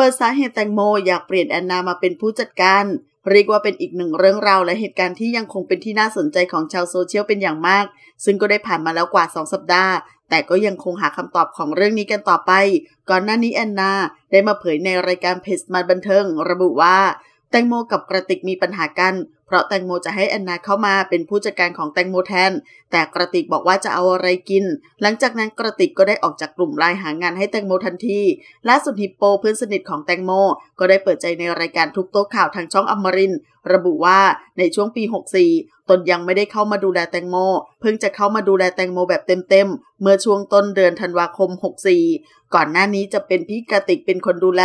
เปิดสาเหตุแตงโมอยากเปลี่ยนแอนนามาเป็นผู้จัดการ เรียกว่าเป็นอีกหนึ่งเรื่องราวและเหตุการณ์ที่ยังคงเป็นที่น่าสนใจของชาวโซเชียลเป็นอย่างมาก ซึ่งก็ได้ผ่านมาแล้วกว่า 2 สัปดาห์ แต่ก็ยังคงหาคำตอบของเรื่องนี้กันต่อไป ก่อนหน้านี้แอนนาได้มาเผยในรายการเพจมาบันเทิงระบุว่าแตงโมกับกระติกมีปัญหากัน เพราะแตงโมจะให้แอนนาเข้ามาเป็นผู้จัดการของแตงโมแทน แต่กระติกบอกว่าจะเอาอะไรกิน หลังจากนั้นกระติกก็ได้ออกจากกลุ่มไลน์หางานให้แตงโมทันทีล่าสุดฮิปโปเพื่อนสนิทของแตงโม ก็ได้เปิดใจในรายการทุกโต๊ะข่าวทางช่องอมรินระบุว่าในช่วงปี 64 ตนยังไม่ได้เข้ามาดูแลแตงโม เพิ่งจะเข้ามาดูแลแตงโมแบบเต็มๆ เมื่อช่วงต้นเดือนธันวาคม 64ก่อนหน้านี้จะเป็นพี่กระติกเป็นคนดูแล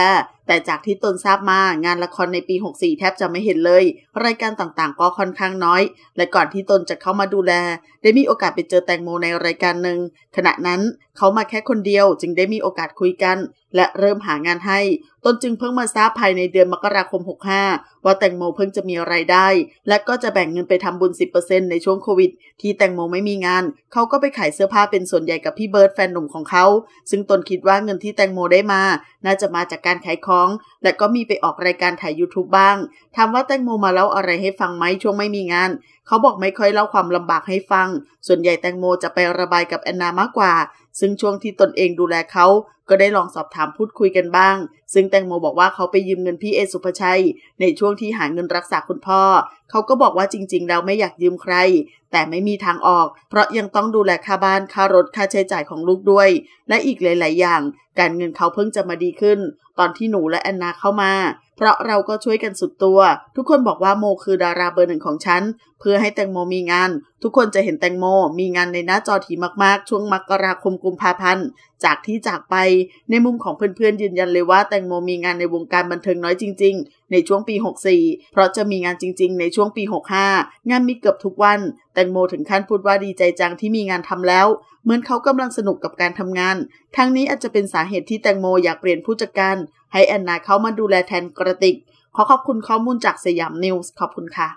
แต่จากที่ตนทราบมางานละครในปี 64 แทบจะไม่เห็นเลยรายการต่างๆ ก็ค่อนข้างน้อย และก่อนที่ตนจะเข้ามาดูแล ได้มีโอกาสไปเจอแตงโมในรายการหนึ่งขณะนั้นเขามาแค่คนเดียวจึงได้มีโอกาสคุยกันและเริ่มหางานให้ ตนจึงเพิ่งมาทราบภายในเดือนมกราคม 65 ว่าแตงโมเพิ่งจะมีไรายได้ และก็จะแบ่งเงินไปทำบุญ 10%ในช่วงโควิด ที่แตงโมไม่มีงาน เขาก็ไปขายเสื้อผ้าเป็นส่วนใหญ่กับพี่เบิร์ดแฟนหนุ่มของเขา ซึ่งตนคิดว่าเงินที่แตงโมได้มา น่าจะมาจากการขายของ และก็มีไปออกรายการถ่าย YouTube บ้าง ถามว่าแตงโมมาเล่าอะไรให้ฟังไหมช่วงไม่มีงาน เขาบอกไม่ค่อยเล่าความลำบากให้ฟัง ส่วนใหญ่แตงโมจะไประบายกับแอนนามากกว่าซึ่งช่วงที่ตนเองดูแลเขาก็ได้ลองสอบถามพูดคุยกันบ้าง ซึ่งแตงโมบอกว่าเขาไปยืมเงินพี่เอสุภชัยในช่วงที่หาเงินรักษาคุณพ่อ เขาก็บอกว่าจริงๆเราไม่อยากยืมใคร แต่ไม่มีทางออก เพราะยังต้องดูแลค่าบ้านค่ารถค่าใช้จ่ายของลูกด้วย และอีกหลายๆอย่าง การเงินเขาเพิ่งจะมาดีขึ้น ตอนที่หนูและแอนนาเข้ามา เพราะเราก็ช่วยกันสุดตัว ทุกคนบอกว่าโมคือดาราเบอร์หนึ่งของฉันเพื่อให้แตงโมมีงานทุกคนจะเห็นแตงโมมีงานในหน้าจอทีมากๆ ช่วงมกราคมกุมภาพันธ์จากที่จากไปในมุมของเพื่อนๆยืนยันเลยว่าแตงโมมีงานในวงการบันเทิงน้อยจริงๆ ในช่วงปี 64 เพราะจะมีงานจริงๆในช่วงปี 65 งานมีเกือบทุกวัน แตงโมถึงขั้นพูดว่าดีใจจังที่มีงานทำแล้วเหมือนเขากำลังสนุกกับการทำงานทั้งนี้อาจจะเป็นสาเหตุที่แตงโมอยากเปลี่ยนผู้จัดการให้แอนนาเข้ามาดูแลแทนกระติก ขอขอบคุณข้อมูลจากสยามนิวส์ขอบคุณค่ะ